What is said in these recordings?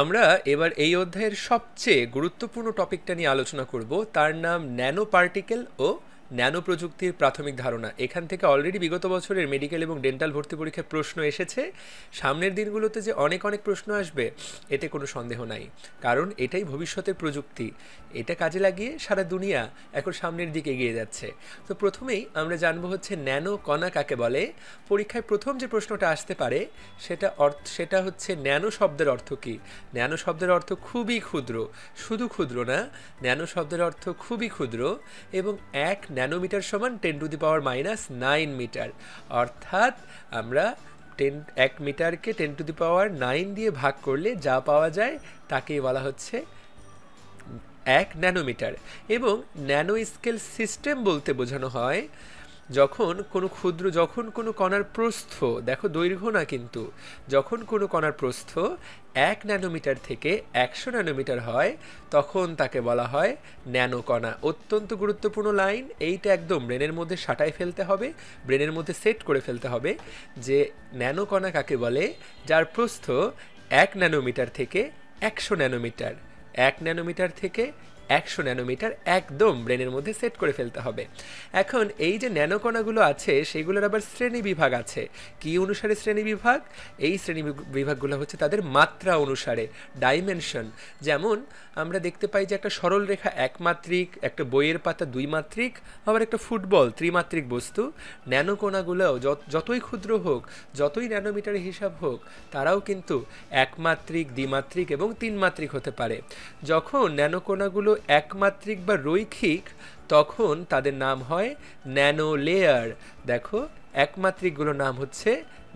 আমরা এবার এই অধ্যায়ের সবচেয়ে গুরুত্বপূর্ণ টপিকটা নিয়ে আলোচনা করব তার নাম ন্যানো পার্টিকেল ও ন্যানো প্রযুক্তির প্রাথমিক ধারণা এখান থেকে অলরেডি বিগত বছরের মেডিকেল এবং ডেন্টাল ভর্তি পরীক্ষায় প্রশ্ন এসেছে সামনের দিনগুলোতে যে অনেক অনেক প্রশ্ন আসবে এতে কোনো সন্দেহ নাই কারণ এটাই ভবিষ্যতের প্রযুক্তি এটা কাজে লাগিয়ে সারা দুনিয়া এখন সামনের দিকে এগিয়ে যাচ্ছে তো প্রথমেই আমরা জানবো হচ্ছে ন্যানো কণা কাকে বলে পরীক্ষায় প্রথম যে প্রশ্নটা আসতে পারে সেটা অর্থ সেটা হচ্ছে ন্যানো শব্দের অর্থ কী ন্যানো শব্দের অর্থ খুবই ক্ষুদ্র শুধু ক্ষুদ্র না ন্যানো শব্দের অর্থ খুবই ক্ষুদ্র এবং এক ন্যানোমিটার সমান ten to the power minus nine meter অর্থাৎ আমরা টেন এক মিটারকে ten to the power nine দিয়ে ভাগ করলে যা পাওয়া যায় তাকেই বলা হচ্ছে এক ন্যানোমিটার এবং ন্যানো স্কেল সিস্টেম বলতে বোঝানো হয় যখন কোনো ক্ষুদ্র যখন কোনো কণার প্রস্থ দেখো দৈর্ঘ্য না কিন্তু যখন কোনো কণার প্রস্থ এক ন্যানোমিটার থেকে একশো ন্যানোমিটার হয় তখন তাকে বলা হয় ন্যানোকণা অত্যন্ত গুরুত্বপূর্ণ লাইন এইটা একদম ব্রেনের মধ্যে সাটায় ফেলতে হবে ব্রেনের মধ্যে সেট করে ফেলতে হবে যে ন্যানোকণা কাকে বলে যার প্রস্থ এক ন্যানোমিটার থেকে একশো ন্যানোমিটার এক ন্যানোমিটার থেকে একশো ন্যানোমিটার একদম ব্রেনের মধ্যে সেট করে ফেলতে হবে এখন এই যে ন্যানোকণাগুলো আছে সেগুলোর আবার শ্রেণী বিভাগ আছে কি অনুসারে শ্রেণী বিভাগ এই শ্রেণী বিভাগগুলো হচ্ছে তাদের মাত্রা অনুসারে ডাইমেনশন যেমন আমরা দেখতে পাই যে একটা সরল রেখা একমাত্রিক একটা বইয়ের পাতা দুই মাত্রিক আবার একটা ফুটবল ত্রিমাত্রিক বস্তু ন্যানোকোনাগুলোও যতই ক্ষুদ্র হোক যতই ন্যানোমিটার হিসাব হোক তারাও কিন্তু একমাত্রিক দ্বিমাত্রিক এবং তিনমাত্রিক হতে পারে যখন ন্যানোকোনাগুলো একমাত্রিক বা রৈখিক তখন তাদের নাম হয় ন্যানো লেয়ার দেখো একমাত্রিকগুলোর নাম হচ্ছে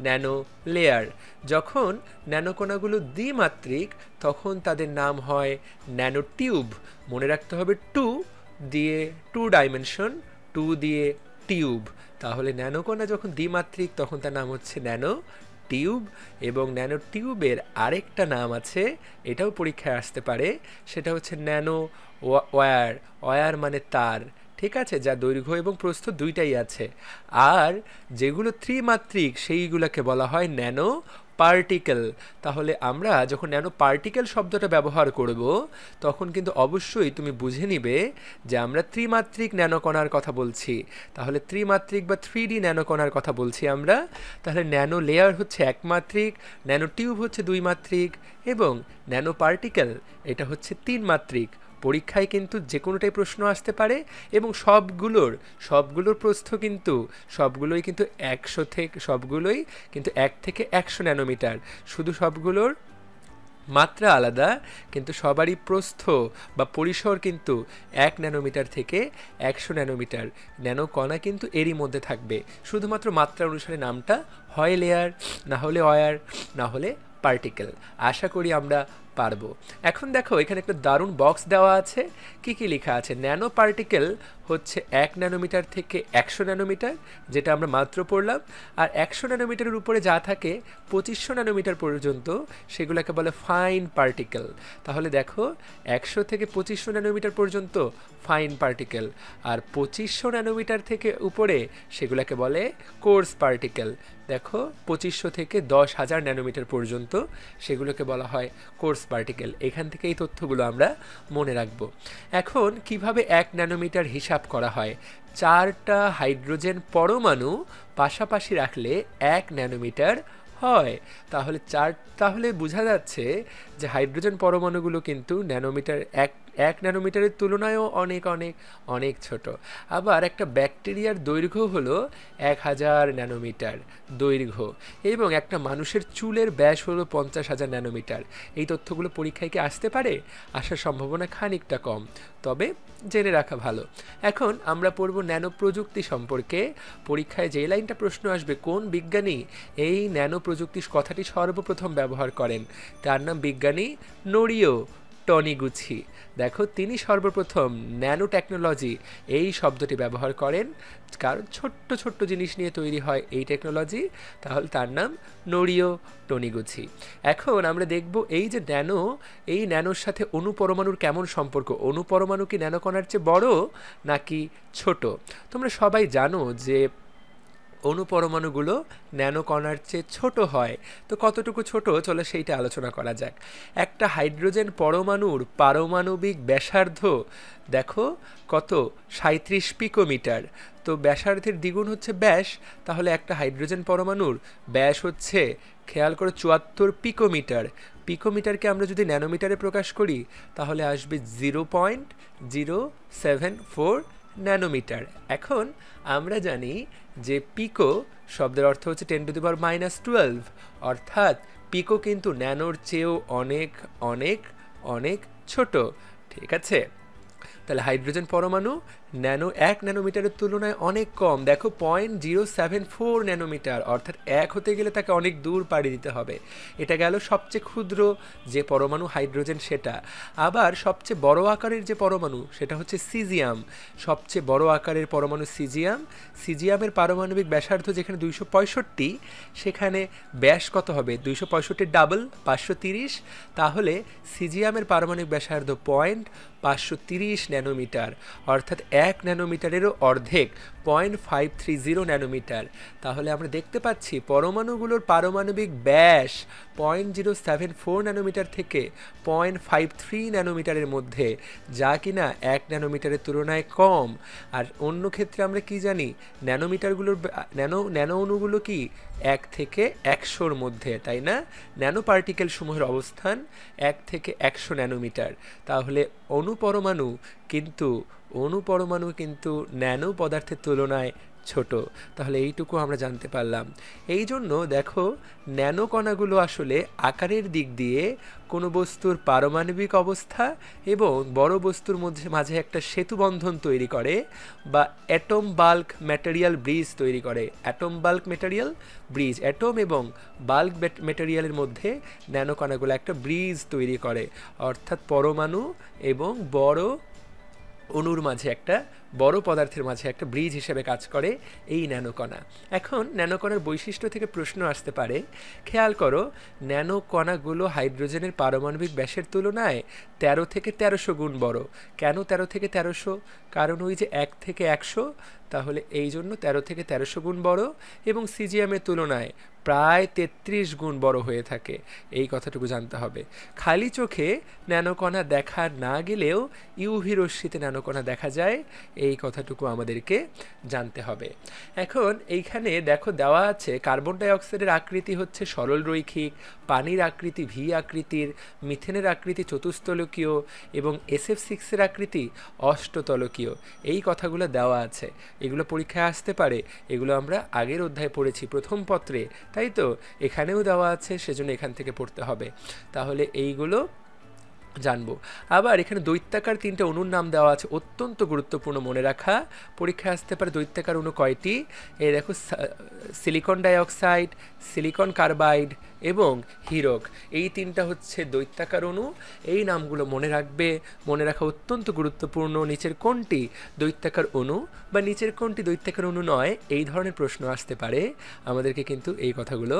ন্যানো লেয়ার যখন ন্যানোকোনাগুলো দ্বিমাত্রিক তখন তাদের নাম হয় ন্যানো টিউব মনে রাখতে হবে টু দিয়ে টু ডাইমেনশন টু দিয়ে টিউব তাহলে ন্যানোকোনা যখন দ্বিমাত্রিক তখন তার নাম হচ্ছে ন্যানো টিউব এবং ন্যানো টিউবের আরেকটা নাম আছে এটাও পরীক্ষায় আসতে পারে সেটা হচ্ছে ন্যানো ওয়্যার ওয়ার মানে তার ঠিক আছে যা দৈর্ঘ্য এবং প্রস্থ দুইটাই আছে আর যেগুলো ত্রিমাত্রিক সেইগুলোকে বলা হয় ন্যানো পার্টিকেল তাহলে আমরা যখন ন্যানো পার্টিকেল শব্দটা ব্যবহার করব তখন কিন্তু অবশ্যই তুমি বুঝে নিবে যে আমরা ত্রিমাত্রিক ন্যানোকণার কথা বলছি তাহলে ত্রিমাত্রিক বা থ্রি ডি ন্যানোকণার কথা বলছি আমরা তাহলে ন্যানো লেয়ার হচ্ছে একমাত্রিক ন্যানো টিউব হচ্ছে দুই মাত্রিক এবং ন্যানো পার্টিকেল এটা হচ্ছে তিন মাত্রিক পরীক্ষায় কিন্তু যে কোনোটাই প্রশ্ন আসতে পারে এবং সবগুলোর সবগুলোর প্রস্থ কিন্তু সবগুলোই কিন্তু একশো থেকে সবগুলোই কিন্তু এক থেকে একশো ন্যানোমিটার শুধু সবগুলোর মাত্রা আলাদা কিন্তু সবারই প্রস্থ বা পরিসর কিন্তু এক ন্যানোমিটার থেকে একশো ন্যানোমিটার ন্যানো কণা কিন্তু এরই মধ্যে থাকবে শুধুমাত্র মাত্রা অনুসারে নামটা হয় লেয়ার না হলে অয়ার না হলে পার্টিকেল আশা করি আমরা পারবো এখন দেখো এখানে একটা দারুণ বক্স দেওয়া আছে কি কি লেখা আছে ন্যানো পার্টিকেল হচ্ছে এক ন্যানোমিটার থেকে একশো ন্যানোমিটার যেটা আমরা মাত্র পড়লাম আর একশো ন্যানোমিটারের উপরে যা থাকে পঁচিশশো ন্যানোমিটার পর্যন্ত সেগুলোকে বলে ফাইন পার্টিকেল তাহলে দেখো একশো থেকে পঁচিশশো ন্যানোমিটার পর্যন্ত ফাইন পার্টিকেল আর পঁচিশশো ন্যানোমিটার থেকে উপরে সেগুলোকে বলে কোর্স পার্টিকেল দেখো পঁচিশশো থেকে দশ হাজার ন্যানোমিটার পর্যন্ত সেগুলোকে বলা হয় কোর্স পার্টিকেল এখান থেকে এই তথ্যগুলো আমরা মনে রাখব এখন কিভাবে এক ন্যানোমিটার হিসাব করা হয় চারটা হাইড্রোজেন পরমাণু পাশাপাশি রাখলে এক ন্যানোমিটার হয় তাহলে চার তাহলে বোঝা যাচ্ছে যে হাইড্রোজেন পরমাণুগুলো কিন্তু ন্যানোমিটার এক এক ন্যানোমিটারের তুলনায়ও অনেক অনেক অনেক ছোট আবার একটা ব্যাকটেরিয়ার দৈর্ঘ্য হল এক হাজার ন্যানোমিটার দৈর্ঘ্য এবং একটা মানুষের চুলের ব্যাস হল পঞ্চাশ হাজার ন্যানোমিটার এই তথ্যগুলো পরীক্ষায় কি আসতে পারে আসার সম্ভাবনা খানিকটা কম তবে জেনে রাখা ভালো এখন আমরা পড়ব ন্যানো প্রযুক্তি সম্পর্কে পরীক্ষায় যে লাইনটা প্রশ্ন আসবে কোন বিজ্ঞানী এই ন্যানো প্রযুক্তির কথাটি সর্বপ্রথম ব্যবহার করেন তার নাম বিজ্ঞানী নোরিও টনি গুছি দেখো তিনি সর্বপ্রথম ন্যানো টেকনোলজি এই শব্দটি ব্যবহার করেন কারণ ছোট্ট ছোট্ট জিনিস নিয়ে তৈরি হয় এই টেকনোলজি তাহলে তার নাম টনি টনিগুছি এখন আমরা দেখব এই যে ন্যানো এই ন্যানোর সাথে অনুপরমাণুর কেমন সম্পর্ক অনুপরমাণু কি ন্যানোকণার চেয়ে বড় নাকি ছোট তোমরা সবাই জানো যে অণুপরমাণুগুলো ন্যানোকণার চেয়ে ছোট হয় তো কতটুকু ছোট চলে সেইটা আলোচনা করা যাক একটা হাইড্রোজেন পরমাণুর পারমাণবিক ব্যাসার্ধ দেখো কত সাঁত্রিশ পিকোমিটার তো ব্যাসার্ধের দ্বিগুণ হচ্ছে ব্যাস তাহলে একটা হাইড্রোজেন পরমাণুর ব্যাস হচ্ছে খেয়াল করে চুয়াত্তর পিকোমিটার পিকোমিটারকে আমরা যদি ন্যানোমিটারে প্রকাশ করি তাহলে আসবে zero point zero seven four nanometer এখন আমরা জানি যে পিকো শব্দের অর্থ হচ্ছে ten to the power minus twelve অর্থাৎ পিকো কিন্তু ন্যানোর চেয়েও অনেক অনেক অনেক ছোট ঠিক আছে তাহলে হাইড্রোজেন পরমাণু ন্যানো এক ন্যানোমিটারের তুলনায় অনেক কম দেখো point zero seven four nanometer অর্থাৎ এক হতে গেলে তাকে অনেক দূর পাড়ি দিতে হবে এটা গেল সবচেয়ে ক্ষুদ্র যে পরমাণু হাইড্রোজেন সেটা আবার সবচেয়ে বড় আকারের যে পরমাণু সেটা হচ্ছে সিজিয়াম সবচেয়ে বড় আকারের পরমাণু সিজিয়াম সিজিয়ামের পারমাণবিক ব্যাসার্ধ যেখানে দুইশো পঁয়ষট্টি সেখানে ব্যাস কত হবে দুইশো পঁয়ষট্টি ডাবল পাঁচশো তিরিশ তাহলে সিজিয়ামের পারমাণবিক ব্যাসার্ধ পয়েন্ট পাঁচশো তিরিশ ন্যানোমিটার অর্থাৎ এক ন্যানোমিটারেরও অর্ধেক point five three zero nanometer তাহলে আমরা দেখতে পাচ্ছি পরমাণুগুলোর পারমাণবিক ব্যাস point zero seven four nanometer থেকে পয়েন্ট ফাইভ থ্রি ন্যানোমিটারের মধ্যে যা কিনা এক ন্যানোমিটারের তুলনায় কম আর অন্য ক্ষেত্রে আমরা কি জানি ন্যানোমিটারগুলোর ন্যানো ন্যানো অণুগুলো কি এক থেকে একশোর মধ্যে তাই না ন্যানো পার্টিকেল সমূহের অবস্থান এক থেকে একশো ন্যানোমিটার তাহলে অণুপরমাণু কিন্তু অণুপরমাণু কিন্তু ন্যানো পদার্থের তুলনায় ছোট তাহলে এইটুকু আমরা জানতে পারলাম এই জন্য দেখো ন্যানো কণাগুলো আসলে আকারের দিক দিয়ে কোনো বস্তুর পারমাণবিক অবস্থা এবং বড় বস্তুর মধ্যে মাঝে একটা সেতু বন্ধন তৈরি করে বা অ্যাটম বাল্ক ম্যাটেরিয়াল ব্রিজ তৈরি করে atom bulk material bridge atom এবং বাল্ক ম্যাটেরিয়ালের মধ্যে ন্যানো কণাগুলো একটা ব্রিজ তৈরি করে অর্থাৎ পরমাণু এবং বড় অনুর মাঝে একটা বড় পদার্থের মাঝে একটা ব্রিজ হিসেবে কাজ করে এই ন্যানোকণা এখন ন্যানোকণার বৈশিষ্ট্য থেকে প্রশ্ন আসতে পারে খেয়াল করো ন্যানোকণাগুলো হাইড্রোজেনের পারমাণবিক ব্যাসের তুলনায় তেরো থেকে তেরোশো গুণ বড় কেন তেরো থেকে তেরোশো কারণ ওই যে এক থেকে একশো তাহলে এই জন্য তেরো থেকে তেরোশো গুণ বড় এবং সিজিএমের তুলনায় প্রায় তেত্রিশ গুণ বড় হয়ে থাকে এই কথাটুকু জানতে হবে খালি চোখে ন্যানোকণা দেখা না গেলেও ইউভি রশ্মিতে ন্যানোকণা দেখা যায় এই কথাটুকু আমাদেরকে জানতে হবে এখন এইখানে দেখো দেওয়া আছে কার্বন ডাইঅক্সাইডের আকৃতি হচ্ছে সরল রৈখিক পানির আকৃতি ভি আকৃতির মিথেনের আকৃতি চতুস্তলকীয় এবং এস এফ সিক্সের আকৃতি অষ্টতলকীয় এই কথাগুলো দেওয়া আছে এগুলো পরীক্ষায় আসতে পারে এগুলো আমরা আগের অধ্যায়ে পড়েছি প্রথম পত্রে তাই তো এখানেও দেওয়া আছে সেজন্য এখান থেকে পড়তে হবে তাহলে এইগুলো জানব আবার এখানে দৈত্যাকার তিনটে অণুর নাম দেওয়া আছে অত্যন্ত গুরুত্বপূর্ণ মনে রাখা পরীক্ষায় আসতে পারে দৈত্যাকার অণু কয়টি এই দেখো সিলিকন ডাইঅক্সাইড সিলিকন কার্বাইড এবং হিরক এই তিনটা হচ্ছে দৈত্যাকার অণু এই নামগুলো মনে রাখবে মনে রাখা অত্যন্ত গুরুত্বপূর্ণ নিচের কোনটি দৈত্যাকার অণু বা নিচের কোনটি দৈত্যাকার অণু নয় এই ধরনের প্রশ্ন আসতে পারে আমাদেরকে কিন্তু এই কথাগুলো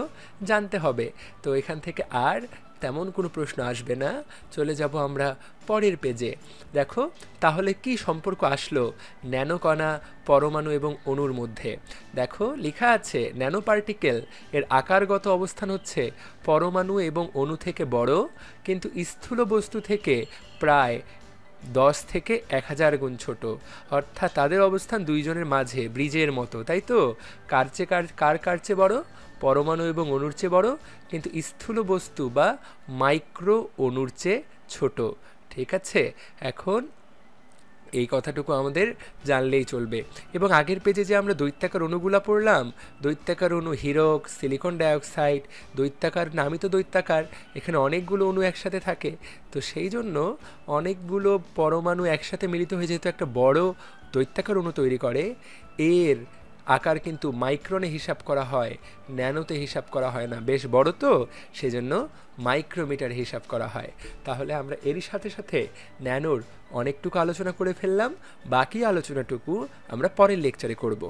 জানতে হবে তো এখান থেকে আর তেমন কোনো প্রশ্ন আসবে না চলে যাব আমরা পরের পেজে দেখো তাহলে কি সম্পর্ক আসলো ন্যানোকণা পরমাণু এবং অণুর মধ্যে দেখো লেখা আছে ন্যানো পার্টিকেল এর আকারগত অবস্থান হচ্ছে পরমাণু এবং অণু থেকে বড় কিন্তু স্থূল বস্তু থেকে প্রায় দশ থেকে এক হাজার গুণ ছোট অর্থাৎ তাদের অবস্থান দুইজনের মাঝে ব্রিজের মতো তাই তো কার চেয়ে কার কার কার চেয়ে বড় পরমাণু এবং অণুর চেয়ে বড় কিন্তু স্থূল বস্তু বা মাইক্রো অণুর চেয়ে ছোট ঠিক আছে এখন এই কথাটুকু আমাদের জানলেই চলবে এবং আগের পেজে যে আমরা দৈত্যাকার অণুগুলা পড়লাম দৈত্যাকার অণু হিরক সিলিকন ডাইঅক্সাইড দৈত্যাকার নামই তো দৈত্যাকার এখানে অনেকগুলো অণু একসাথে থাকে তো সেই জন্য অনেকগুলো পরমাণু একসাথে মিলিত হয়ে যেহেতু একটা বড় দৈত্যাকার অণু তৈরি করে এর আকার কিন্তু মাইক্রনে হিসাব করা হয় ন্যানোতে হিসাব করা হয় না বেশ বড় তো সেজন্য মাইক্রোমিটার হিসাব করা হয় তাহলে আমরা এরই সাথে সাথে ন্যানোর অনেকটুকু আলোচনা করে ফেললাম বাকি আলোচনাটুকু আমরা পরের লেকচারে করবো